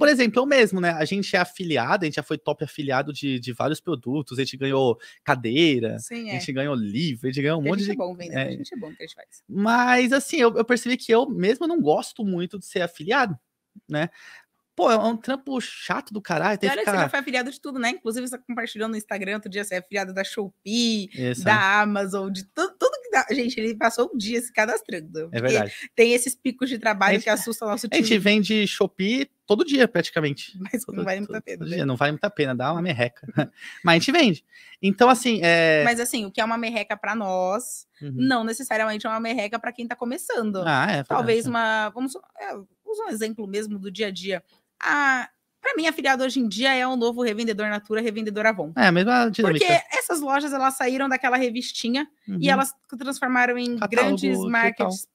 Por exemplo, eu mesmo, né? A gente é afiliado, a gente já foi top afiliado de, de vários produtos, a gente ganhou cadeira, Sim, é. a gente ganhou livro, a gente ganhou um monte de. A gente de... é bom vender, é... a gente é bom que a gente faz. Mas assim, eu, eu percebi que eu mesmo não gosto muito de ser afiliado, né? Pô, é um trampo chato do caralho. Tem e olha ficar... que você já foi afiliado de tudo, né? Inclusive, você tá compartilhou no Instagram outro dia, você é afiliado da Shopee, Isso, da é. Amazon, de tudo Gente, ele passou um dia se cadastrando. É verdade. Tem esses picos de trabalho gente, que assustam o nosso time. A gente vende Shopee todo dia, praticamente. Mas todo, não vale muita pena. Né? Dia, não vale a pena, dá uma merreca. Mas a gente vende. Então, assim. É... Mas assim, o que é uma merreca para nós, uhum. não necessariamente é uma merreca para quem está começando. Ah, é. Talvez uma. Vamos é, usar um exemplo mesmo do dia a dia. Ah, para mim, afiliado hoje em dia é o um novo revendedor Natura, revendedor Avon. É, mesmo mesma dinâmica. Porque essas lojas, elas saíram daquela revistinha uhum. e elas transformaram em Catálogo grandes marketplaces.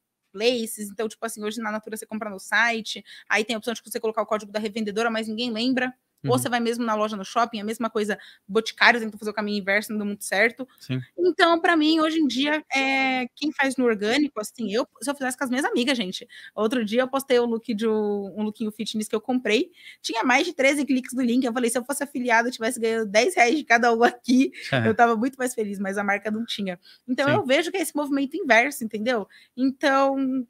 Então, tipo assim, hoje na Natura você compra no site, aí tem a opção de você colocar o código da revendedora, mas ninguém lembra. Uhum. Ou você vai mesmo na loja, no shopping, a mesma coisa, boticário tenta fazer o caminho inverso, não deu muito certo. Sim. Então, para mim, hoje em dia, é, quem faz no orgânico, assim, eu, se eu fizesse com as minhas amigas, gente. Outro dia eu postei um look de um, lookinho fitness que eu comprei, tinha mais de 13 cliques do link. Eu falei, se eu fosse afiliado, eu tivesse ganhando 10 reais de cada um aqui, é. eu tava muito mais feliz, mas a marca não tinha. Então, Sim. eu vejo que é esse movimento inverso, entendeu? Então,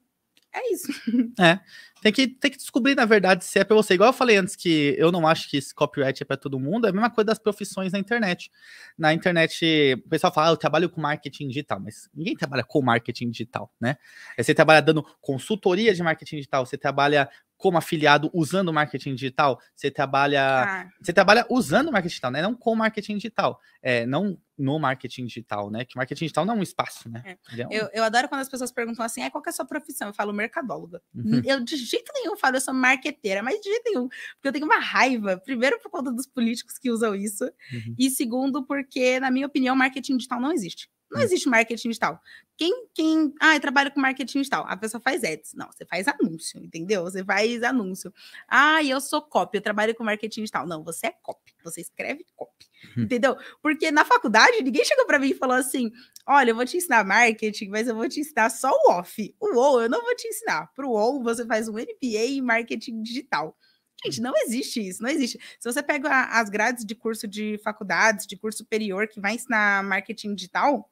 é isso. É. Tem que, tem que descobrir, na verdade, se é pra você. Igual eu falei antes que eu não acho que esse copyright é pra todo mundo, é a mesma coisa das profissões na internet. Na internet, o pessoal fala, ah, eu trabalho com marketing digital, mas ninguém trabalha com marketing digital, né? Você trabalha dando consultoria de marketing digital, você trabalha como afiliado usando marketing digital, você trabalha, ah. você trabalha usando marketing digital, né? Não com marketing digital, é, não no marketing digital, né? Que marketing digital não é um espaço, né? É. É um... Eu, eu, adoro quando as pessoas perguntam assim, é, qual é a sua profissão? Eu falo mercadóloga. Uhum. Eu de jeito nenhum falo, eu sou marqueteira, mas de jeito nenhum, porque eu tenho uma raiva, primeiro por conta dos políticos que usam isso, uhum. e segundo porque, na minha opinião, marketing digital não existe. Não hum. existe marketing digital. Quem, quem, ah, trabalho com marketing digital. A pessoa faz ads. Não, você faz anúncio, entendeu? Você faz anúncio. Ah, eu sou copy, eu trabalho com marketing digital. Não, você é copy. Você escreve copy, uhum. entendeu? Porque na faculdade, ninguém chegou para mim e falou assim: olha, eu vou te ensinar marketing, mas eu vou te ensinar só o off. O o eu não vou te ensinar. Para o você faz um MBA em marketing digital. Gente, uhum. não existe isso, não existe. Se você pega as grades de curso de faculdades, de curso superior, que vai ensinar marketing digital,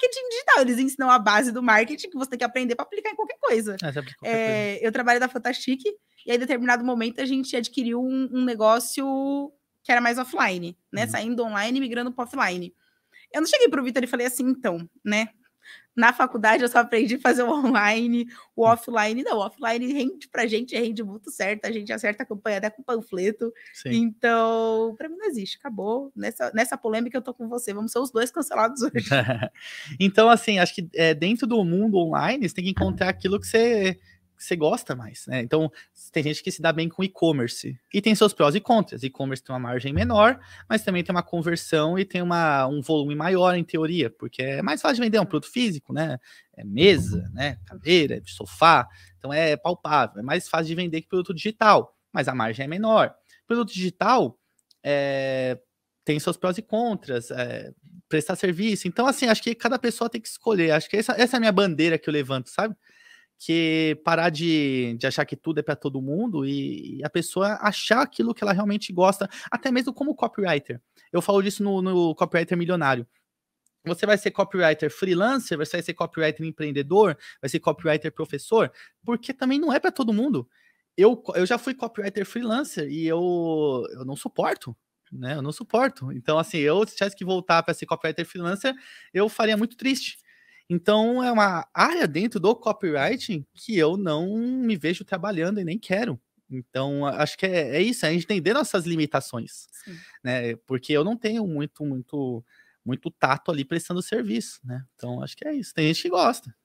marketing digital. Eles ensinam a base do marketing que você tem que aprender para aplicar em qualquer coisa. É, qualquer é, coisa. Eu trabalhei da Fantastic e aí, em determinado momento, a gente adquiriu um, um negócio que era mais offline, né? Uhum. Saindo online e migrando para offline. Eu não cheguei para o Vitor e falei assim, então, né? Na faculdade eu só aprendi a fazer o online, o hum. offline não. O offline rende pra gente, rende muito certo. A gente acerta a campanha até com panfleto. Sim. Então, pra mim não existe, acabou. Nessa, nessa polêmica eu tô com você. Vamos ser os dois cancelados hoje. então, assim, acho que é, dentro do mundo online, você tem que encontrar aquilo que você você gosta mais, né? Então, tem gente que se dá bem com e-commerce. E tem seus prós e contras. E-commerce tem uma margem menor, mas também tem uma conversão e tem uma, um volume maior, em teoria, porque é mais fácil de vender um produto físico, né? É mesa, né? Cadeira, é sofá. Então, é palpável. É mais fácil de vender que produto digital, mas a margem é menor. Produto digital é, tem seus prós e contras. É, prestar serviço. Então, assim, acho que cada pessoa tem que escolher. Acho que essa, essa é a minha bandeira que eu levanto, sabe? que parar de, de achar que tudo é para todo mundo e, e, a pessoa achar aquilo que ela realmente gosta, até mesmo como copywriter. Eu falo disso no, no Copywriter Milionário. Você vai ser copywriter freelancer, você vai ser copywriter empreendedor, vai ser copywriter professor, porque também não é para todo mundo. Eu, eu já fui copywriter freelancer e eu, eu não suporto né? Eu não suporto. Então, assim, eu se tivesse que voltar para ser copywriter freelancer, eu faria muito triste. Então é uma área dentro do copywriting que eu não me vejo trabalhando e nem quero. Então, acho que é, é isso, é entender nossas limitações, né? Porque eu não tenho muito, muito, muito tato ali prestando serviço, né? Então, acho que é isso. Tem gente que gosta.